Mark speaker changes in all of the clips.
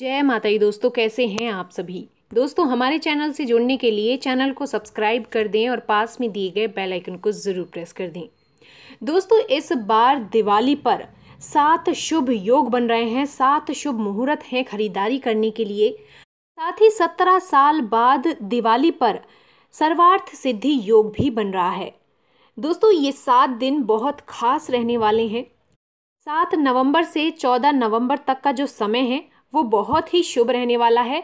Speaker 1: जय माता दी दोस्तों कैसे हैं आप सभी दोस्तों हमारे चैनल से जुड़ने के लिए चैनल को सब्सक्राइब कर दें और पास में दिए गए बेल आइकन को ज़रूर प्रेस कर दें दोस्तों इस बार दिवाली पर सात शुभ योग बन रहे हैं सात शुभ मुहूर्त हैं खरीदारी करने के लिए साथ ही सत्रह साल बाद दिवाली पर सर्वार्थ सिद्धि योग भी बन रहा है दोस्तों ये सात दिन बहुत खास रहने वाले हैं सात नवंबर से चौदह नवंबर तक का जो समय है वो बहुत ही शुभ रहने वाला है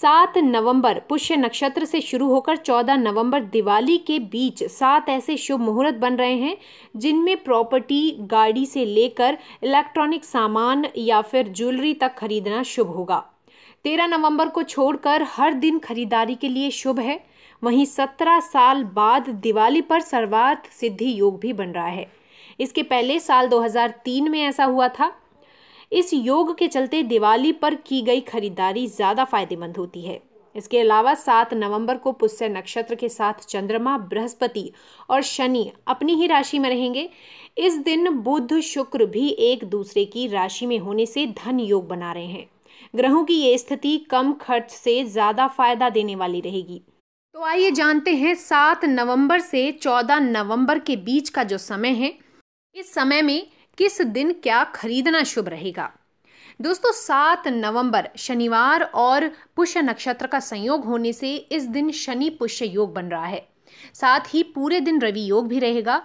Speaker 1: सात नवंबर पुष्य नक्षत्र से शुरू होकर चौदह नवंबर दिवाली के बीच सात ऐसे शुभ मुहूर्त बन रहे हैं जिनमें प्रॉपर्टी गाड़ी से लेकर इलेक्ट्रॉनिक सामान या फिर ज्वेलरी तक खरीदना शुभ होगा तेरह नवंबर को छोड़कर हर दिन खरीदारी के लिए शुभ है वहीं सत्रह साल बाद दिवाली पर सर्वार्थ सिद्धि योग भी बन रहा है इसके पहले साल 2003 में ऐसा हुआ था इस योग के चलते दिवाली पर की गई खरीदारी ज़्यादा फायदेमंद होती है इसके अलावा सात नवंबर को पुष्य नक्षत्र के साथ चंद्रमा बृहस्पति और शनि अपनी ही राशि में रहेंगे इस दिन बुध शुक्र भी एक दूसरे की राशि में होने से धन योग बना रहे हैं ग्रहों की ये स्थिति कम खर्च से ज़्यादा फायदा देने वाली रहेगी तो आइए जानते हैं सात नवंबर से चौदह नवंबर के बीच का जो समय है इस समय में किस दिन क्या खरीदना शुभ रहेगा दोस्तों सात नवंबर शनिवार और पुष्य नक्षत्र का संयोग होने से इस दिन शनि पुष्य योग बन रहा है साथ ही पूरे दिन रवि योग भी रहेगा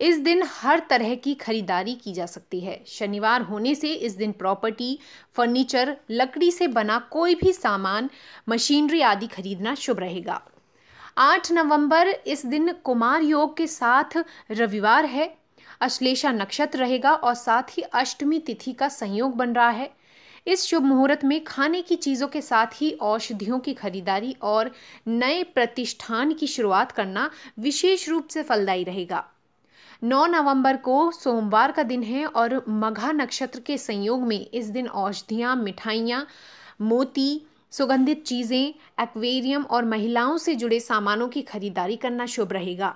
Speaker 1: इस दिन हर तरह की खरीदारी की जा सकती है शनिवार होने से इस दिन प्रॉपर्टी फर्नीचर लकड़ी से बना कोई भी सामान मशीनरी आदि खरीदना शुभ रहेगा आठ नवंबर इस दिन कुमार योग के साथ रविवार है अश्लेषा नक्षत्र रहेगा और साथ ही अष्टमी तिथि का संयोग बन रहा है इस शुभ मुहूर्त में खाने की चीज़ों के साथ ही औषधियों की खरीदारी और नए प्रतिष्ठान की शुरुआत करना विशेष रूप से फलदायी रहेगा 9 नवंबर को सोमवार का दिन है और मघा नक्षत्र के संयोग में इस दिन औषधियाँ मिठाइयाँ मोती सुगंधित चीज़ें एक्वेरियम और महिलाओं से जुड़े सामानों की खरीदारी करना शुभ रहेगा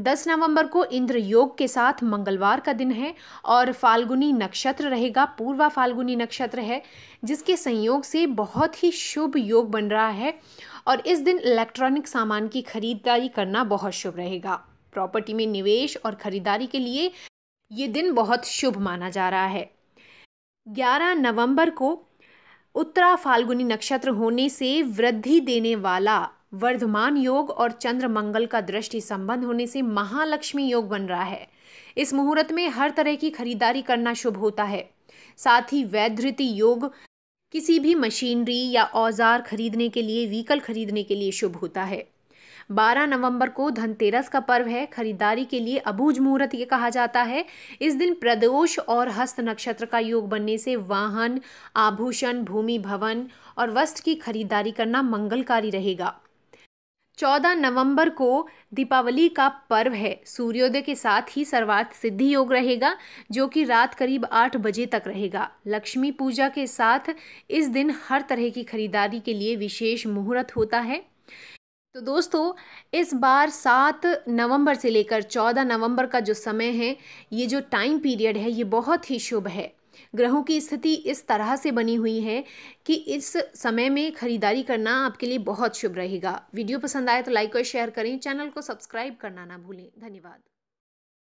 Speaker 1: 10 नवंबर को इंद्र योग के साथ मंगलवार का दिन है और फाल्गुनी नक्षत्र रहेगा पूर्वा फाल्गुनी नक्षत्र है जिसके संयोग से बहुत ही शुभ योग बन रहा है और इस दिन इलेक्ट्रॉनिक सामान की खरीदारी करना बहुत शुभ रहेगा प्रॉपर्टी में निवेश और खरीदारी के लिए ये दिन बहुत शुभ माना जा रहा है 11 नवंबर को उत्तरा फाल्गुनी नक्षत्र होने से वृद्धि देने वाला वर्धमान योग और चंद्र मंगल का दृष्टि संबंध होने से महालक्ष्मी योग बन रहा है इस मुहूर्त में हर तरह की खरीदारी करना शुभ होता है साथ ही वैधति योग किसी भी मशीनरी या औजार खरीदने के लिए व्हीकल खरीदने के लिए शुभ होता है 12 नवंबर को धनतेरस का पर्व है खरीदारी के लिए अबूझ मुहूर्त ये कहा जाता है इस दिन प्रदोष और हस्त नक्षत्र का योग बनने से वाहन आभूषण भूमि भवन और वस्त्र की खरीदारी करना मंगलकारी रहेगा चौदह नवंबर को दीपावली का पर्व है सूर्योदय के साथ ही सर्वार्थ सिद्धि योग रहेगा जो कि रात करीब आठ बजे तक रहेगा लक्ष्मी पूजा के साथ इस दिन हर तरह की खरीदारी के लिए विशेष मुहूर्त होता है तो दोस्तों इस बार सात नवंबर से लेकर चौदह नवंबर का जो समय है ये जो टाइम पीरियड है ये बहुत ही शुभ है ग्रहों की स्थिति इस तरह से बनी हुई है कि इस समय में खरीदारी करना आपके लिए बहुत शुभ रहेगा वीडियो पसंद आए तो लाइक और शेयर करें चैनल को सब्सक्राइब करना ना भूलें धन्यवाद